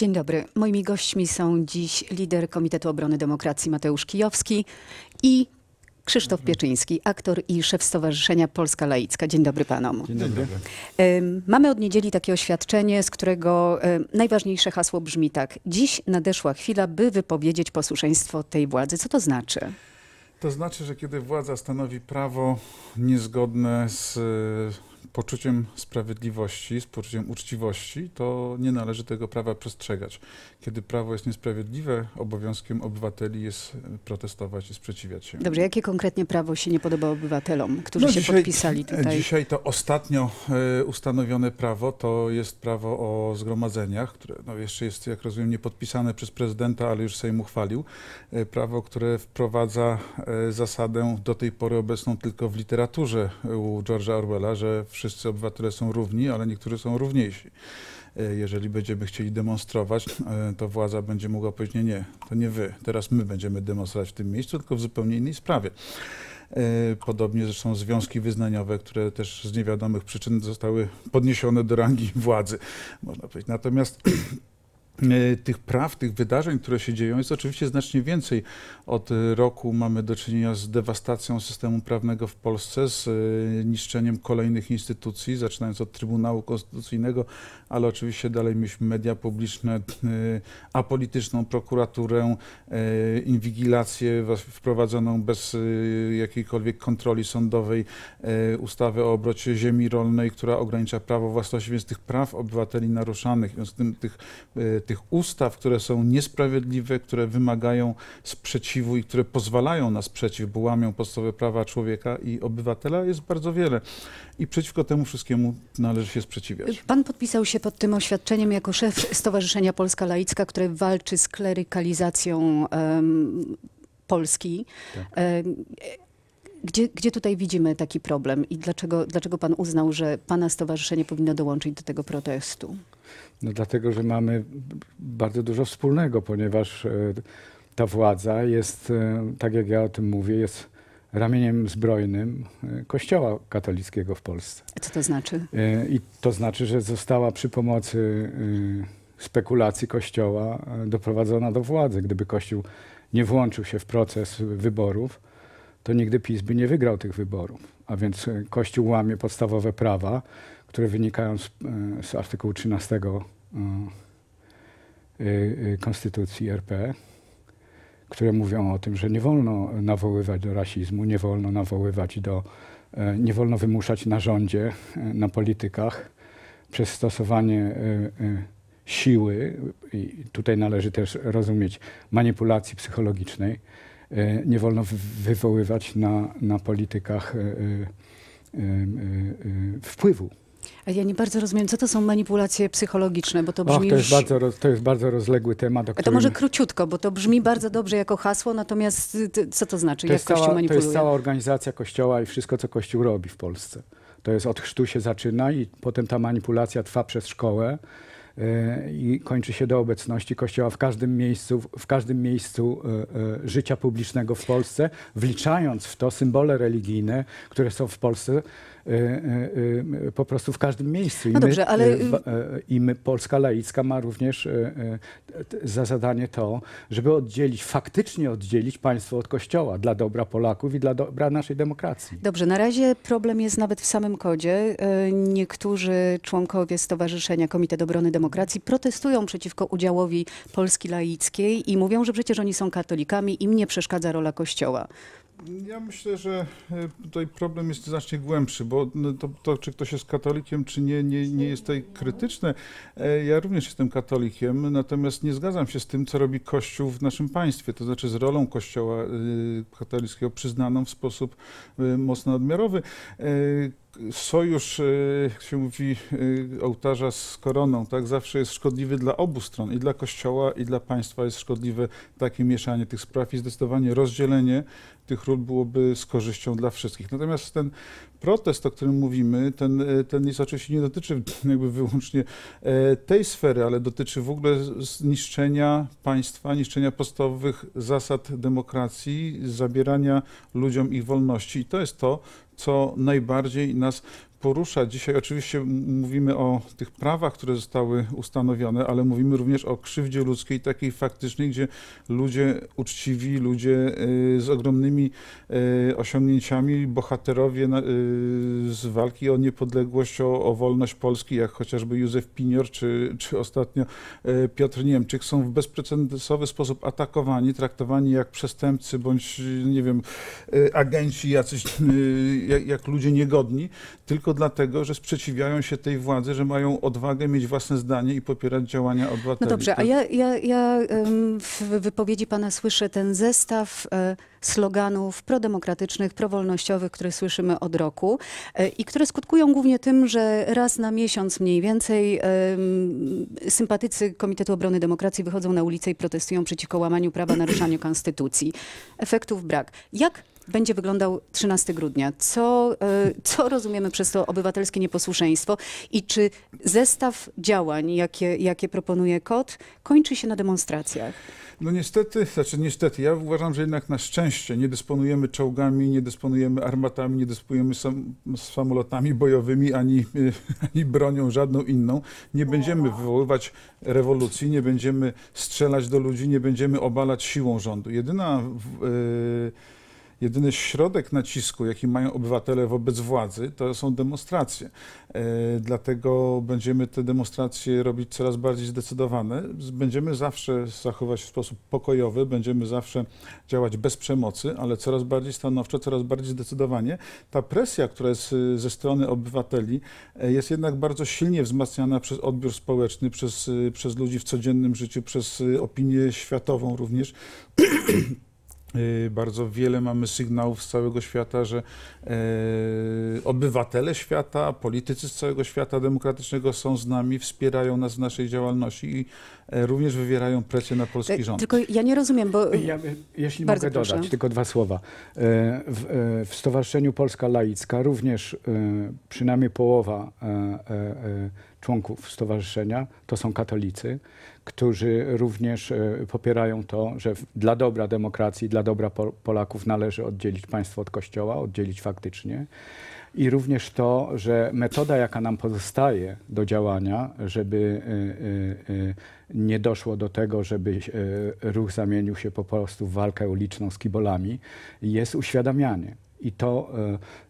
Dzień dobry. Moimi gośćmi są dziś lider Komitetu Obrony Demokracji Mateusz Kijowski i Krzysztof Pieczyński, aktor i szef Stowarzyszenia Polska Laicka. Dzień dobry panom. Dzień dobry. Mamy od niedzieli takie oświadczenie, z którego najważniejsze hasło brzmi tak. Dziś nadeszła chwila, by wypowiedzieć posłuszeństwo tej władzy. Co to znaczy? To znaczy, że kiedy władza stanowi prawo niezgodne z poczuciem sprawiedliwości, z poczuciem uczciwości, to nie należy tego prawa przestrzegać. Kiedy prawo jest niesprawiedliwe, obowiązkiem obywateli jest protestować i sprzeciwiać się. Dobrze, jakie konkretnie prawo się nie podoba obywatelom, którzy no się dzisiaj, podpisali tutaj? E, dzisiaj to ostatnio e, ustanowione prawo to jest prawo o zgromadzeniach, które no jeszcze jest, jak rozumiem, niepodpisane przez prezydenta, ale już Sejm uchwalił. E, prawo, które wprowadza zasadę do tej pory obecną tylko w literaturze u George'a Orwella, że wszyscy obywatele są równi, ale niektórzy są równiejsi. E, jeżeli będziemy chcieli demonstrować, e, to władza będzie mogła powiedzieć, nie, nie, to nie wy, teraz my będziemy demonstrować w tym miejscu, tylko w zupełnie innej sprawie. E, podobnie zresztą związki wyznaniowe, które też z niewiadomych przyczyn zostały podniesione do rangi władzy, można powiedzieć. Natomiast E, tych praw, tych wydarzeń, które się dzieją, jest oczywiście znacznie więcej. Od roku mamy do czynienia z dewastacją systemu prawnego w Polsce, z e, niszczeniem kolejnych instytucji, zaczynając od Trybunału Konstytucyjnego, ale oczywiście dalej mieliśmy media publiczne, e, apolityczną prokuraturę, inwigilację wprowadzoną bez jakiejkolwiek kontroli sądowej, ustawę o obrocie ziemi rolnej, która ogranicza prawo własności, więc tych praw obywateli naruszanych, więc tym, tych tych ustaw, które są niesprawiedliwe, które wymagają sprzeciwu i które pozwalają na sprzeciw, bo łamią podstawowe prawa człowieka i obywatela, jest bardzo wiele. I przeciwko temu wszystkiemu należy się sprzeciwiać. Pan podpisał się pod tym oświadczeniem jako szef Stowarzyszenia Polska Laicka, które walczy z klerykalizacją um, Polski. Tak. E, gdzie, gdzie tutaj widzimy taki problem i dlaczego, dlaczego pan uznał, że pana stowarzyszenie powinno dołączyć do tego protestu? No dlatego, że mamy bardzo dużo wspólnego, ponieważ e, ta władza jest, e, tak jak ja o tym mówię, jest ramieniem zbrojnym e, Kościoła katolickiego w Polsce. Co to znaczy? I to znaczy, że została przy pomocy spekulacji Kościoła doprowadzona do władzy. Gdyby Kościół nie włączył się w proces wyborów, to nigdy PiS by nie wygrał tych wyborów. A więc e, Kościół łamie podstawowe prawa, które wynikają z, e, z artykułu 13 e, Konstytucji RP, które mówią o tym, że nie wolno nawoływać do rasizmu, nie wolno nawoływać do, nie wolno wymuszać na rządzie, na politykach przez stosowanie siły, i tutaj należy też rozumieć manipulacji psychologicznej, E, nie wolno wywoływać na, na politykach e, e, wpływu. A ja nie bardzo rozumiem, co to są manipulacje psychologiczne, bo to brzmi Och, to, jest już... bardzo, roz, to jest bardzo rozległy temat. O którym... To może króciutko, bo to brzmi bardzo dobrze jako hasło, natomiast y, co to znaczy, to jak Kościół cała, manipuluje? To jest cała organizacja Kościoła i wszystko, co Kościół robi w Polsce. To jest od chrztu się zaczyna i potem ta manipulacja trwa przez szkołę, i kończy się do obecności Kościoła w każdym miejscu, w każdym miejscu e, e, życia publicznego w Polsce, wliczając w to symbole religijne, które są w Polsce Y, y, y, po prostu w każdym miejscu. I, no dobrze, my, ale... I my, Polska laicka ma również za zadanie to, żeby oddzielić, faktycznie oddzielić państwo od kościoła dla dobra Polaków i dla dobra naszej demokracji. Dobrze, na razie problem jest nawet w samym kodzie. Niektórzy członkowie Stowarzyszenia Komitetu Obrony Demokracji protestują przeciwko udziałowi Polski laickiej i mówią, że przecież oni są katolikami, im nie przeszkadza rola kościoła. Ja myślę, że e, tutaj problem jest znacznie głębszy, bo to, to, czy ktoś jest katolikiem, czy nie, nie, nie jest tutaj krytyczne. E, ja również jestem katolikiem, natomiast nie zgadzam się z tym, co robi Kościół w naszym państwie, to znaczy z rolą Kościoła e, katolickiego przyznaną w sposób mocno odmiarowy sojusz, jak się mówi, ołtarza z koroną, tak, zawsze jest szkodliwy dla obu stron, i dla Kościoła, i dla państwa jest szkodliwe takie mieszanie tych spraw i zdecydowanie rozdzielenie tych ról byłoby z korzyścią dla wszystkich. Natomiast ten protest, o którym mówimy, ten, e, ten jest oczywiście nie dotyczy jakby wyłącznie e, tej sfery, ale dotyczy w ogóle zniszczenia państwa, niszczenia podstawowych zasad demokracji, zabierania ludziom ich wolności. I to jest to, co najbardziej nas porusza dzisiaj. Oczywiście mówimy o tych prawach, które zostały ustanowione, ale mówimy również o krzywdzie ludzkiej, takiej faktycznej, gdzie ludzie uczciwi, ludzie y, z ogromnymi y, osiągnięciami, bohaterowie y, z walki o niepodległość, o, o wolność Polski, jak chociażby Józef Pinior, czy, czy ostatnio Piotr Niemczyk, są w bezprecedensowy sposób atakowani, traktowani jak przestępcy, bądź, nie wiem, agenci jacyś, jak ludzie niegodni, tylko tylko dlatego, że sprzeciwiają się tej władzy, że mają odwagę mieć własne zdanie i popierać działania obywateli. No dobrze, a tak. ja, ja, ja w wypowiedzi pana słyszę ten zestaw e, sloganów prodemokratycznych, prowolnościowych, które słyszymy od roku e, i które skutkują głównie tym, że raz na miesiąc mniej więcej sympatycy Komitetu Obrony Demokracji wychodzą na ulicę i protestują przeciwko łamaniu prawa, naruszaniu konstytucji. Efektów brak. Jak będzie wyglądał 13 grudnia? Co, e, co rozumiemy przez to obywatelskie nieposłuszeństwo i czy zestaw działań, jakie, jakie proponuje KOT, kończy się na demonstracjach? No niestety, znaczy niestety, ja uważam, że jednak na szczęście nie dysponujemy czołgami, nie dysponujemy armatami, nie dysponujemy sam, samolotami bojowymi, ani, ani bronią żadną inną. Nie będziemy wywoływać rewolucji, nie będziemy strzelać do ludzi, nie będziemy obalać siłą rządu. Jedyna... Yy, jedyny środek nacisku, jaki mają obywatele wobec władzy, to są demonstracje. E, dlatego będziemy te demonstracje robić coraz bardziej zdecydowane. Będziemy zawsze zachować w sposób pokojowy, będziemy zawsze działać bez przemocy, ale coraz bardziej stanowczo, coraz bardziej zdecydowanie. Ta presja, która jest e, ze strony obywateli, e, jest jednak bardzo silnie wzmacniana przez odbiór społeczny, przez, przez ludzi w codziennym życiu, przez opinię światową również. Y, bardzo wiele mamy sygnałów z całego świata, że y, obywatele świata, politycy z całego świata demokratycznego są z nami, wspierają nas w naszej działalności i e, również wywierają presję na polski rząd. Tylko ja nie rozumiem, bo. Ja, jeśli Bardzo mogę proszę. dodać, tylko dwa słowa. E, w, e, w Stowarzyszeniu Polska Laicka również przynajmniej połowa członków stowarzyszenia to są katolicy, którzy również e, popierają to, że dla dobra demokracji, dla dobra Polaków należy oddzielić państwo od kościoła, oddzielić faktycznie. I również to, że metoda, jaka nam pozostaje do działania, żeby e, e, nie doszło do tego, żeby ruch zamienił się po prostu w walkę uliczną z kibolami, jest uświadamianie. I to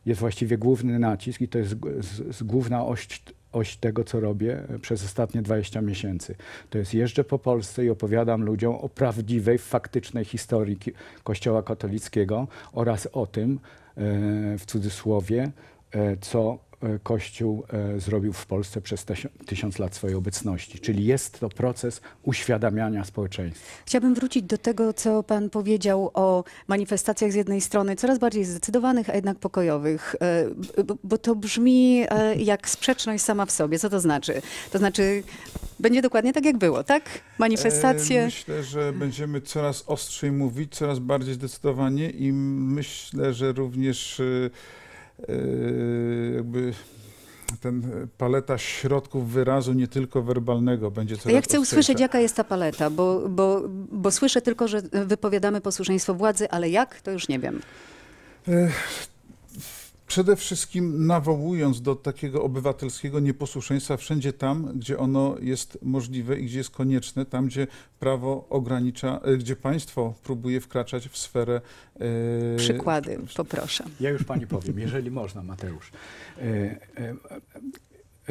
jest właściwie główny nacisk i to jest główna oś oś tego, co robię e, przez ostatnie 20 miesięcy. To jest jeżdżę po Polsce i opowiadam ludziom o prawdziwej, faktycznej historii Kościoła katolickiego oraz o tym, e, w cudzysłowie, e, co E, Kościół e, zrobił w Polsce przez tysiąc lat swojej obecności. Czyli jest to proces uświadamiania społeczeństwa. Chciałabym wrócić do tego, co pan powiedział o manifestacjach z jednej strony coraz bardziej zdecydowanych, a jednak pokojowych, e, bo to brzmi jak sprzeczność sama w sobie. Co to znaczy? To znaczy będzie dokładnie tak, jak było, tak? Manifestacje. Myślę, że będziemy coraz ostrzej mówić, coraz bardziej zdecydowanie i myślę, że również Yy, jakby ten paleta środków wyrazu, nie tylko werbalnego, będzie coraz Ja chcę usłyszeć, jaka jest ta paleta, bo, bo, bo słyszę tylko, że wypowiadamy posłuszeństwo władzy, ale jak, to już nie wiem. Yy, Przede wszystkim nawołując do takiego obywatelskiego nieposłuszeństwa wszędzie tam, gdzie ono jest możliwe i gdzie jest konieczne, tam gdzie prawo ogranicza, e, gdzie państwo próbuje wkraczać w sferę. E... Przykłady, poproszę. Ja już pani powiem, jeżeli można, Mateusz. E, e,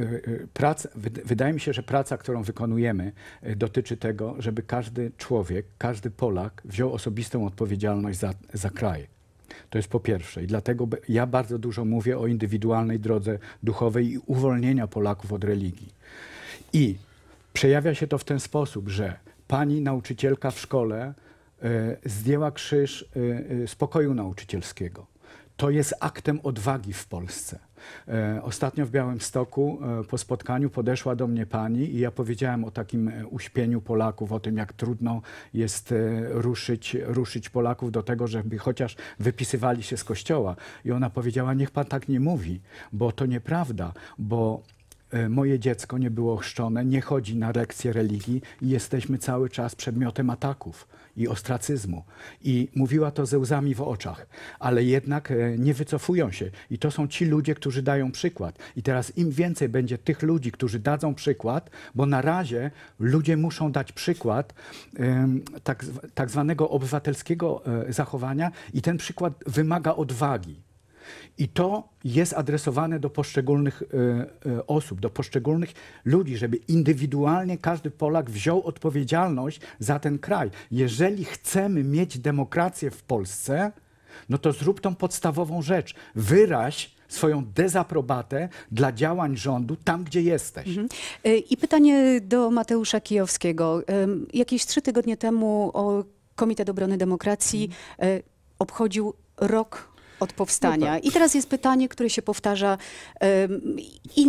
praca, wydaje mi się, że praca, którą wykonujemy, dotyczy tego, żeby każdy człowiek, każdy Polak wziął osobistą odpowiedzialność za, za kraj to jest po pierwsze. I dlatego ja bardzo dużo mówię o indywidualnej drodze duchowej i uwolnienia Polaków od religii. I przejawia się to w ten sposób, że pani nauczycielka w szkole e, zdjęła krzyż e, e, spokoju nauczycielskiego to jest aktem odwagi w Polsce. E, ostatnio w Białymstoku e, po spotkaniu podeszła do mnie pani i ja powiedziałem o takim e, uśpieniu Polaków, o tym jak trudno jest ruszyć, ruszyć Polaków do tego, żeby chociaż wypisywali się z kościoła. I ona powiedziała, niech pan tak nie mówi, bo to nieprawda, bo E, moje dziecko nie było chrzczone, nie chodzi na lekcje religii i jesteśmy cały czas przedmiotem ataków i ostracyzmu. I mówiła to ze łzami w oczach, ale jednak e, nie wycofują się. I to są ci ludzie, którzy dają przykład. I teraz im więcej będzie tych ludzi, którzy dadzą przykład, bo na razie ludzie muszą dać przykład tak, tak zwanego obywatelskiego e, zachowania i ten przykład wymaga odwagi. I to jest adresowane do poszczególnych e, e, osób, do poszczególnych ludzi, żeby indywidualnie każdy Polak wziął odpowiedzialność za ten kraj. Jeżeli chcemy mieć demokrację w Polsce, no to zrób tą podstawową rzecz. Wyraź swoją dezaprobatę dla działań rządu tam, gdzie jesteś. Mhm. E, I pytanie do Mateusza Kijowskiego. Jakieś trzy tygodnie temu Komitet Obrony Demokracji mhm. obchodził rok od powstania. No tak. I teraz jest pytanie, które się powtarza um, i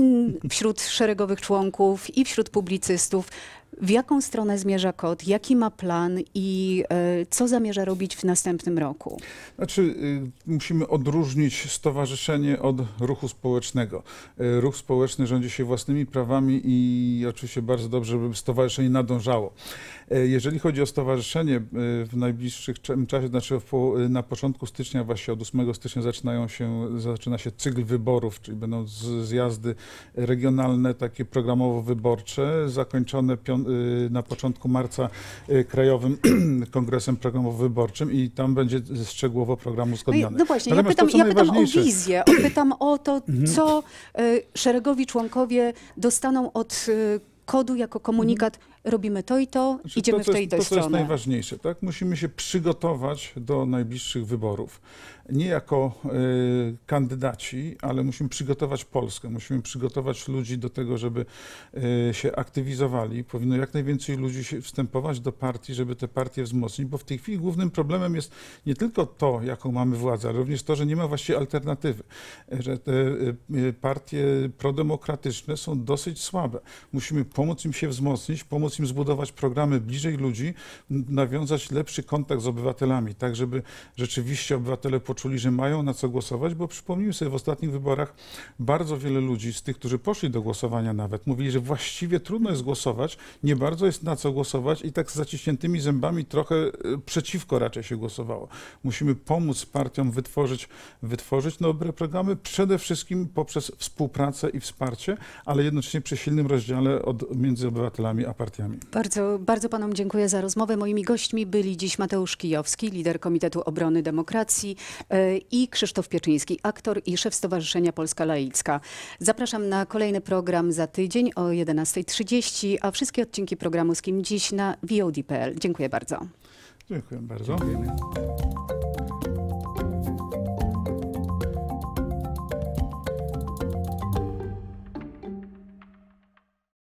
wśród szeregowych członków, i wśród publicystów w jaką stronę zmierza KOD, jaki ma plan i e, co zamierza robić w następnym roku? Znaczy, y, musimy odróżnić stowarzyszenie od ruchu społecznego. Y, ruch społeczny rządzi się własnymi prawami i oczywiście bardzo dobrze, żeby stowarzyszenie nadążało. Y, jeżeli chodzi o stowarzyszenie, w najbliższych czasie, znaczy na początku stycznia, właśnie od 8 stycznia zaczynają się, zaczyna się cykl wyborów, czyli będą zjazdy regionalne, takie programowo-wyborcze, zakończone 5 Y, na początku marca y, Krajowym Kongresem Programowo-Wyborczym i tam będzie szczegółowo program uzgodniony. No, no właśnie, Natomiast ja pytam, to, ja pytam o wizję, pytam o to, mhm. co y, szeregowi członkowie dostaną od kodu jako komunikat robimy to i to, znaczy, idziemy to, w tej jest, i to, stronę. To, jest najważniejsze, tak? Musimy się przygotować do najbliższych wyborów. Nie jako y, kandydaci, ale musimy przygotować Polskę, musimy przygotować ludzi do tego, żeby y, się aktywizowali. Powinno jak najwięcej ludzi się wstępować do partii, żeby te partie wzmocnić, bo w tej chwili głównym problemem jest nie tylko to, jaką mamy władzę, ale również to, że nie ma właściwie alternatywy, że te y, y partie prodemokratyczne są dosyć słabe. Musimy pomóc im się wzmocnić, pomóc pomóc im zbudować programy bliżej ludzi, nawiązać lepszy kontakt z obywatelami, tak żeby rzeczywiście obywatele poczuli, że mają na co głosować, bo przypomnijmy sobie w ostatnich wyborach bardzo wiele ludzi z tych, którzy poszli do głosowania nawet, mówili, że właściwie trudno jest głosować, nie bardzo jest na co głosować i tak z zaciśniętymi zębami trochę e, przeciwko raczej się głosowało. Musimy pomóc partiom wytworzyć, wytworzyć dobre programy, przede wszystkim poprzez współpracę i wsparcie, ale jednocześnie przy silnym rozdziale od, między obywatelami a partiami. Bardzo, bardzo panom dziękuję za rozmowę. Moimi gośćmi byli dziś Mateusz Kijowski, lider Komitetu Obrony Demokracji e, i Krzysztof Pieczyński, aktor i szef Stowarzyszenia Polska Laicka. Zapraszam na kolejny program za tydzień o 11.30, a wszystkie odcinki programu z kim dziś na VOD.pl. Dziękuję bardzo. Dziękuję bardzo. Dziękujemy.